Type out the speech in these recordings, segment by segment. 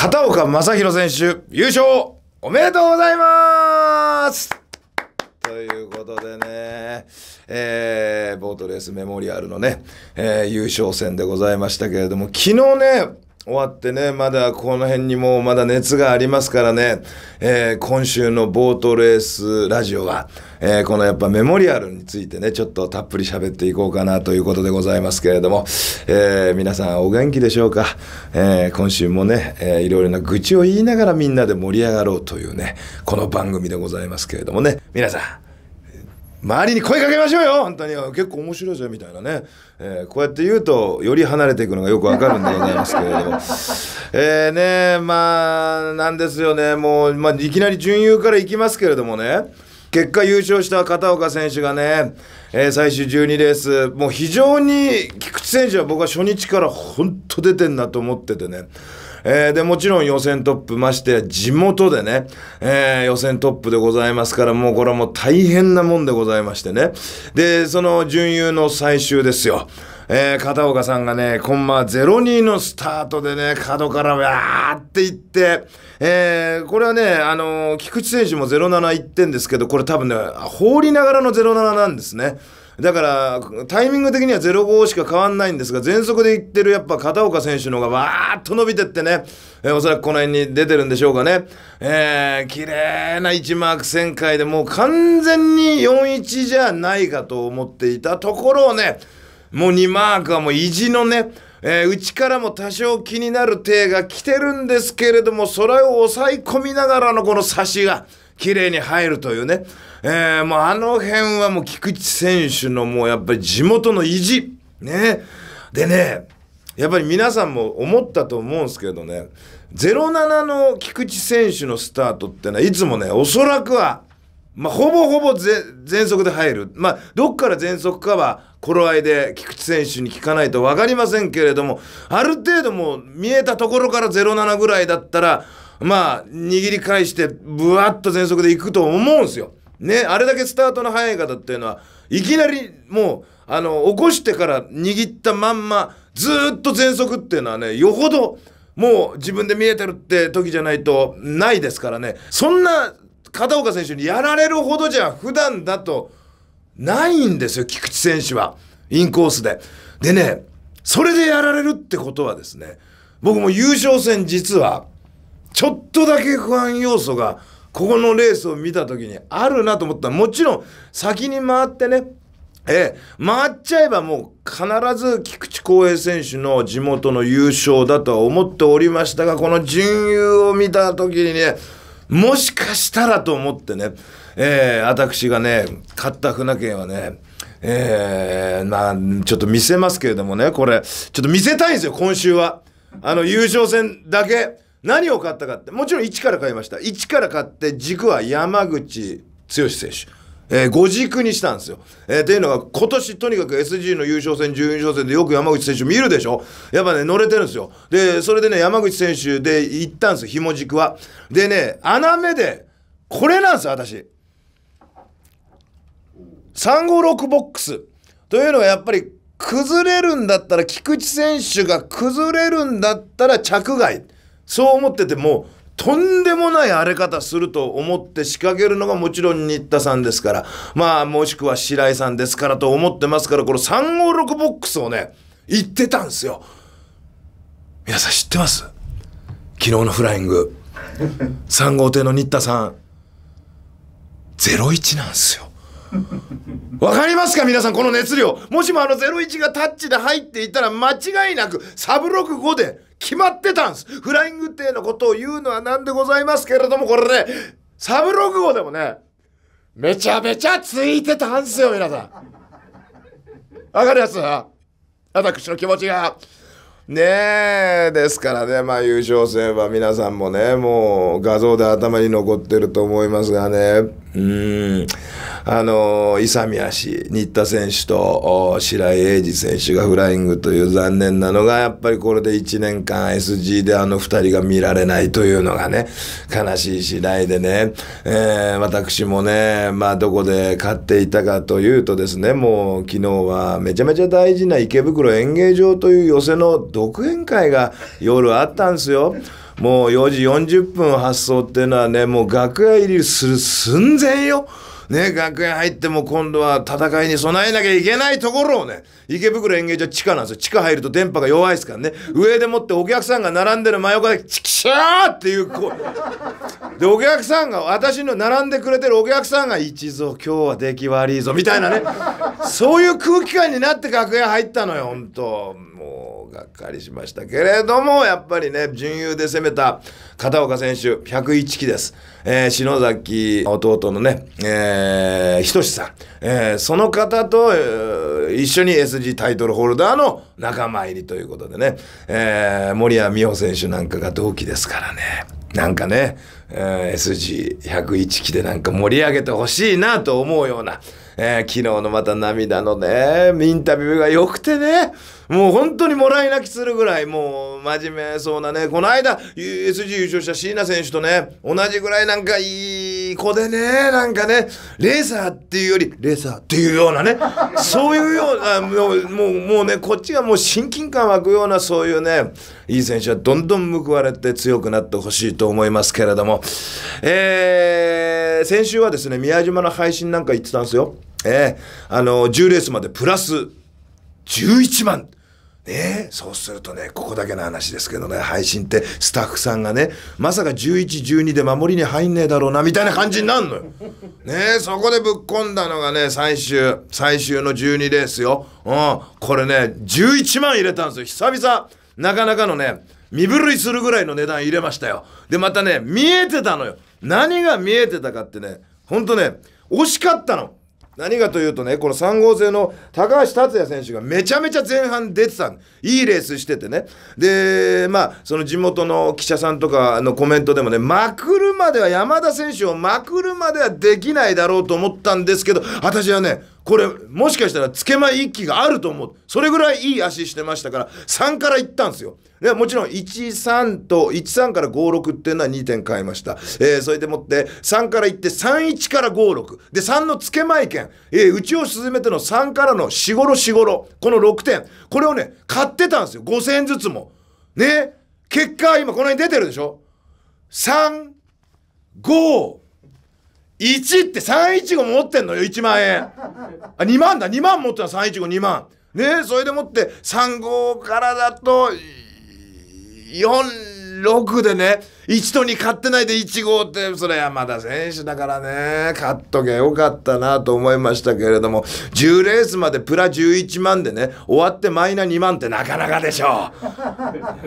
片岡正宏選手、優勝おめでとうございますということでね、えー、ボートレースメモリアルのね、えー、優勝戦でございましたけれども、昨日ね、終わってね、まだこの辺にもまだ熱がありますからね、えー、今週のボートレースラジオは、えー、このやっぱメモリアルについてね、ちょっとたっぷり喋っていこうかなということでございますけれども、えー、皆さんお元気でしょうか、え今週もね、えー、いろいろな愚痴を言いながらみんなで盛り上がろうというね、この番組でございますけれどもね、皆さん、周りに声かけましょうよ本当に結構面白いんみたいなね、えー、こうやって言うとより離れていくのがよくわかるんでございますけれどもえねまあなんですよねもう、まあ、いきなり準優からいきますけれどもね結果優勝した片岡選手がね、えー、最終12レースもう非常に菊池選手は僕は初日から本当出てんなと思っててねえー、で、もちろん予選トップ、ましてや地元でね、えー、予選トップでございますから、もうこれはもう大変なもんでございましてね。で、その準優の最終ですよ。えー、片岡さんがね、コンマ02のスタートでね、角からわーっていって、えー、これはね、あのー、菊池選手も07行ってんですけど、これ多分ね、放りながらの07なんですね。だからタイミング的には0-5しか変わんないんですが全速でいってるやっぱ片岡選手の方がわーっと伸びてってね、えー、おそらくこの辺に出てるんでしょうかね、えー、綺麗な1マーク旋回でもう完全に4-1じゃないかと思っていたところをねもう2マークはもう意地のねえー、内からも多少気になる手が来てるんですけれども、それを抑え込みながらのこの差しが綺麗に入るというね。えー、もうあの辺はもう菊池選手のもうやっぱり地元の意地。ね。でね、やっぱり皆さんも思ったと思うんですけどね、07の菊池選手のスタートってのはいつもね、おそらくは、まあ、ほぼほぼ全速で入る。まあ、どっから全速かは、頃合いで菊池選手に聞かないと分かりませんけれども、ある程度もう見えたところから07ぐらいだったら、まあ、握り返して、ぶわっと全速で行くと思うんですよ。ね、あれだけスタートの早い方っていうのはいきなりもうあの起こしてから握ったまんまずっと全速っていうのはねよほどもう自分で見えてるって時じゃないとないですからねそんな片岡選手にやられるほどじゃ普段だとないんですよ菊池選手はインコースで。でねそれでやられるってことはですね僕も優勝戦実はちょっとだけ不安要素が。ここのレースを見た時にあるなと思ったもちろん先に回ってねええ、回っちゃえばもう必ず菊池浩平選手の地元の優勝だとは思っておりましたが、この準優を見た時にね、もしかしたらと思ってね、ええ、私がね、買った船券はね、ええ、まあ、ちょっと見せますけれどもね、これ、ちょっと見せたいんですよ、今週は。あの、優勝戦だけ。何を買ったかってもちろん1から買いました1から買って軸は山口剛選手えー、5軸にしたんですよ。えー、っていうのが、今年とにかく SG の優勝戦、準優勝戦でよく山口選手見るでしょやっぱね、乗れてるんですよ。で、それでね、山口選手で行ったんですよ、紐軸は。でね、穴目で、これなんですよ、私。356ボックス。というのはやっぱり、崩れるんだったら、菊池選手が崩れるんだったら着外。そう思っててもとんでもない荒れ方すると思って仕掛けるのがもちろん新田さんですから、まあもしくは白井さんですからと思ってますから、この356ボックスをね、言ってたんですよ。皆さん知ってます昨日のフライング。3号艇の新田さん。01なんですよ。わかりますか皆さんこの熱量。もしもあの01がタッチで入っていたら間違いなくッ6 5で決まってたんです。フライングってのことを言うのは何でございますけれども、これね、サブログ号でもね、めちゃめちゃついてたんすよ、皆さん。わかります私の気持ちが。ねえ、ですからね、まあ優勝戦は皆さんもね、もう画像で頭に残ってると思いますがね、うんあの勇み足新田選手と白井英二選手がフライングという残念なのがやっぱりこれで1年間 SG であの2人が見られないというのがね悲しい次第でね、えー、私もね、まあ、どこで勝っていたかというとですねもう昨日はめちゃめちゃ大事な池袋演芸場という寄席の独演会が夜あったんですよ。もう4時40分発送っていうのはね、もう楽屋入りする寸前よ。ね、楽屋入っても今度は戦いに備えなきゃいけないところをね、池袋演芸場地下なんですよ。地下入ると電波が弱いですからね。上でもってお客さんが並んでる真横で、チキシャーっていう声。で、お客さんが、私の並んでくれてるお客さんが、一ぞ、今日は出来悪いぞ、みたいなね。そういう空気感になって楽屋入ったのよ、ほんと。がっかりしましたけれども、やっぱりね、準優で攻めた片岡選手、101期です。えー、篠崎弟のね、えー、ひとしさん。えー、その方と、えー、一緒に SG タイトルホルダーの仲間入りということでね、えー、森谷美穂選手なんかが同期ですからね。なんかね、えー、SG101 期でなんか盛り上げてほしいなと思うような、えー、昨日のまた涙のね、インタビューが良くてね、もう本当にもらい泣きするぐらい、もう真面目そうなね、この間、SG 優勝した椎名選手とね、同じぐらいなんかいい子でね、なんかね、レーサーっていうより、レーサーっていうようなね、そういうような、もう、もうもうね、こっちがもう親近感湧くような、そういうね、いい選手はどんどん報われて強くなってほしいと思いますけれども、えー、先週はですね、宮島の配信なんか言ってたんですよ。えー、あの、10レースまでプラス11万。ね、そうするとね、ここだけの話ですけどね、配信ってスタッフさんがね、まさか11、12で守りに入んねえだろうな、みたいな感じになるのよ。ねそこでぶっ込んだのがね、最終、最終の12レースよ。うん、これね、11万入れたんですよ、久々。なかなかのね、身震いするぐらいの値段入れましたよ。で、またね、見えてたのよ。何が見えてたかってね、ほんとね、惜しかったの。何がというとね、この3号線の高橋達也選手がめちゃめちゃ前半出てたいいレースしててね。で、まあ、その地元の記者さんとかのコメントでもね、まくるまでは山田選手をまくるまではできないだろうと思ったんですけど、私はね、これもしかしたらつけま一気があると思うそれぐらいいい足してましたから3からいったんですよでもちろん13と13から56っていうのは2点変えました、えー、それでもって3からいって31から56で3のつけまい券、えー、うちを進めての3からのしごろしごろこの6点これをね買ってたんですよ5000円ずつもね結果今この辺出てるでしょ3 5 1って315持ってんのよ、1万円。あ、2万だ、2万持ってた、315、2万。ねそれでもって35からだと、46でね、1と2買ってないで1号って、それ山田選手だからね、買っとけよかったなと思いましたけれども、10レースまでプラ11万でね、終わってマイナ2万ってなかなかでしょ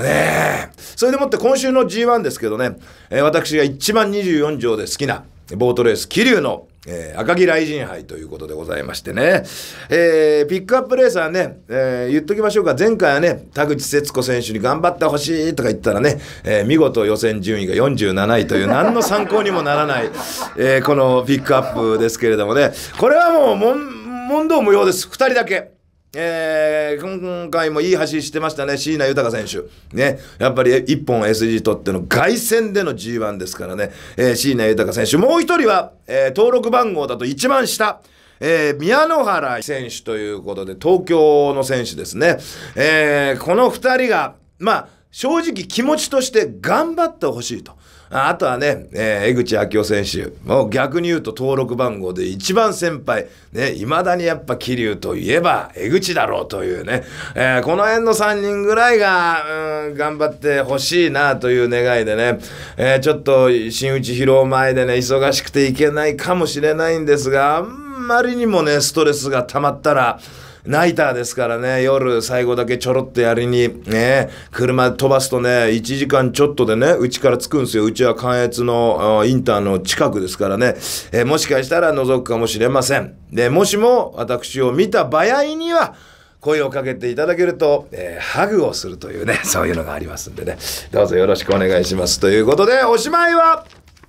う。ねそれでもって今週の G1 ですけどね、えー、私が1万24条で好きな、ボートレース桐生の、えー、赤城雷神杯ということでございましてね、えー、ピックアップレーサーね、えー、言っときましょうか前回はね田口節子選手に頑張ってほしいとか言ったらね、え見事予選順位が47位という何の参考にもならない、えこのピックアップですけれどもねこれはもう問答無用です2人だけ。えー、今回もいい走りしてましたね、椎名豊選手。ね、やっぱり一本 SG 取っての凱旋での G1 ですからね、えー、椎名豊選手。もう一人は、えー、登録番号だと一番下。えー、宮野原選手ということで、東京の選手ですね。えー、この二人が、まあ、正直気持ちとして頑張ってほしいと。あとはね、えー、江口昭夫選手。もう逆に言うと登録番号で一番先輩。ね、未だにやっぱ桐生といえば江口だろうというね。えー、この辺の3人ぐらいが、うん、頑張ってほしいなという願いでね、えー、ちょっと新内披露前でね、忙しくていけないかもしれないんですが、あんまりにもね、ストレスが溜まったら、ナイターですからね、夜最後だけちょろっとやりに、ね、車飛ばすとね、1時間ちょっとでね、うちから着くんですよ。うちは関越のインターの近くですからね、えー、もしかしたら覗くかもしれません。で、もしも私を見た場合には、声をかけていただけると、えー、ハグをするというね、そういうのがありますんでね、どうぞよろしくお願いします。ということで、おしまいは、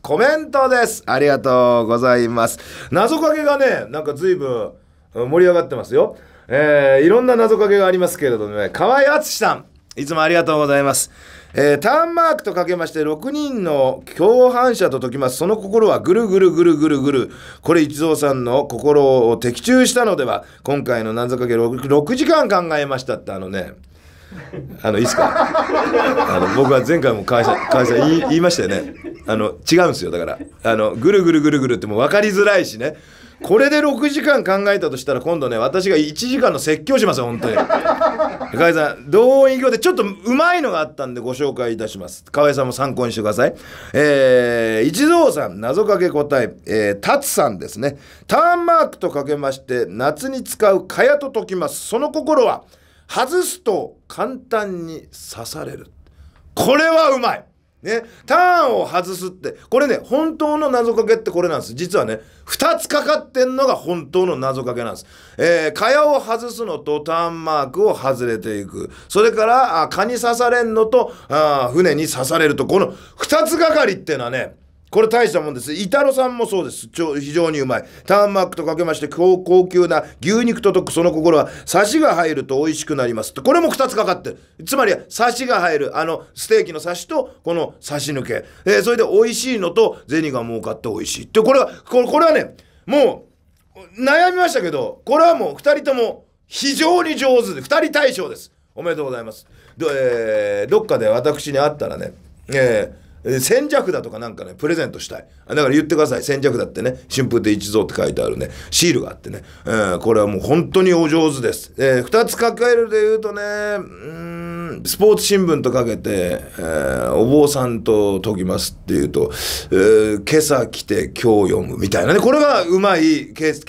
コメントです。ありがとうございます。謎かけがね、なんか随分盛り上がってますよ。えー、いろんな謎かけがありますけれどもね、河合敦さん、いつもありがとうございます。えー、ターンマークとかけまして6人の共犯者と解きますその心はぐるぐるぐるぐるぐるこれ一蔵さんの心を的中したのでは今回の謎かけ 6, 6時間考えましたってあのねあのいいですか あの僕は前回も会社会社言いましたよねあの違うんですよだからあのぐるぐるぐるぐるってもう分かりづらいしねこれで6時間考えたとしたら今度ね私が1時間の説教しますよ本当に河合さん動員表でちょっとうまいのがあったんでご紹介いたします河合さんも参考にしてくださいえー、一蔵さん謎かけ答ええー、達さんですねターンマークとかけまして夏に使う蚊帳と解きますその心は外すと簡単に刺されるこれはうまいね、ターンを外すって、これね、本当の謎かけってこれなんです。実はね、2つかかってんのが本当の謎かけなんです。えー、蚊帳を外すのとターンマークを外れていく。それから、あ蚊に刺されんのと、あ船に刺されると、この2つがかりっていうのはね、これ大したもんです。イタロさんもそうです。非常にうまい。ターンマークとかけまして高、高級な牛肉と解くその心は、サシが入ると美味しくなります。これも2つかかってる。つまり、サシが入る、あの、ステーキのサシと、このサシ抜け。えー、それで美味しいのと、銭が儲かって美味しい。で、これは、これこれはね、もう、悩みましたけど、これはもう2人とも非常に上手で、2人対象です。おめでとうございます。ど、えー、どっかで私に会ったらね、えー千尺だとかなんかね、プレゼントしたい。だから言ってください。千尺だってね、春風亭一蔵って書いてあるね、シールがあってね。えー、これはもう本当にお上手です。えー、二つ抱えるで言うとね、うん、スポーツ新聞とかけて、えー、お坊さんと解きますっていうと、えー、今朝来て今日読むみたいなね。これがうまい、今朝、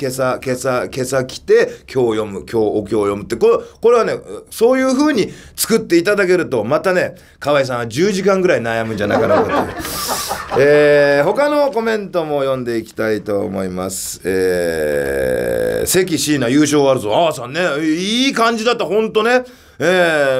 今朝、今朝来て今日読む、今日、お経を読むって、これ、これはね、そういう風に作っていただけると、またね、河合さんは10時間ぐらい悩むんじゃないかな。えー、他のコメントも読んでいきたいと思います。えー、関椎名優勝あるぞ。あーさんね、いい感じだった、ほんとね。え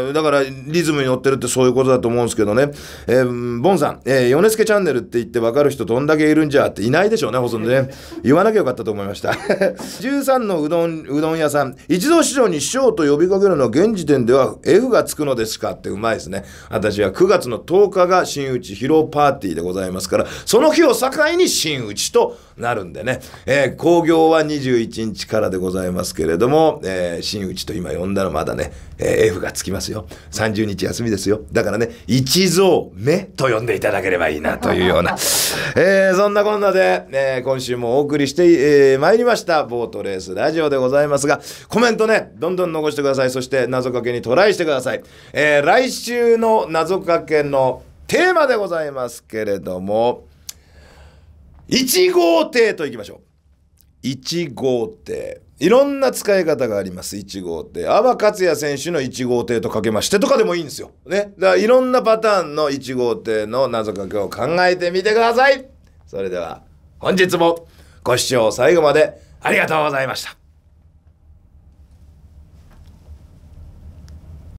ー、だからリズムに乗ってるってそういうことだと思うんですけどね、えー、ボンさん、えー、ヨネスケチャンネルって言って分かる人どんだけいるんじゃっていないでしょうね、ほとんどね。言わなきゃよかったと思いました。13 のうどん、うどん屋さん、一度師匠に師匠と呼びかけるのは現時点では F がつくのですかってうまいですね。私は9月の10日が真打ち披露パーティーでございますから、その日を境に真打ちとなるんでね、えー、興行は21日からでございますけれども、えー、真打ちと今呼んだのまだね、えー F がつきますよ。30日休みですよ。だからね、一蔵目と呼んでいただければいいなというような。えー、そんなこんなで、えー、今週もお送りして、えー、参りました、ボートレースラジオでございますが、コメントね、どんどん残してください。そして謎かけにトライしてください。えー、来週の謎かけのテーマでございますけれども、1号艇といきましょう。1号艇。いろんな使い方があります、1号艇。阿波克也選手の1号艇とかけましてとかでもいいんですよ。ね。だからいろんなパターンの1号艇の謎かけを考えてみてください。それでは、本日もご視聴最後までありがとうございました。